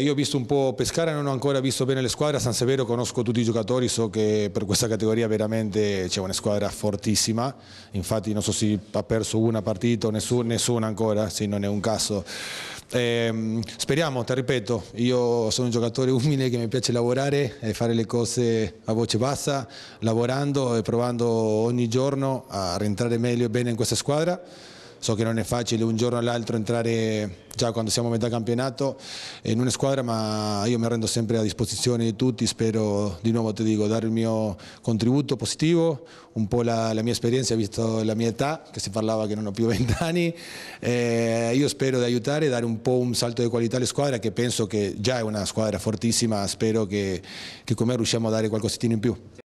Io ho visto un po' Pescara, non ho ancora visto bene le squadre, a San Severo conosco tutti i giocatori, so che per questa categoria veramente c'è una squadra fortissima, infatti non so se ha perso una partita o nessun, nessuna ancora, se non è un caso. Eh, speriamo, ti ripeto, io sono un giocatore umile che mi piace lavorare e fare le cose a voce bassa, lavorando e provando ogni giorno a rientrare meglio e bene in questa squadra so che non è facile un giorno all'altro entrare già quando siamo a metà campionato in una squadra, ma io mi rendo sempre a disposizione di tutti, spero di nuovo, ti dico, dare il mio contributo positivo, un po' la, la mia esperienza, visto la mia età, che si parlava che non ho più 20 anni, eh, io spero di aiutare, dare un po' un salto di qualità alle squadre, che penso che già è una squadra fortissima, spero che, che con me riusciamo a dare qualcosina in più.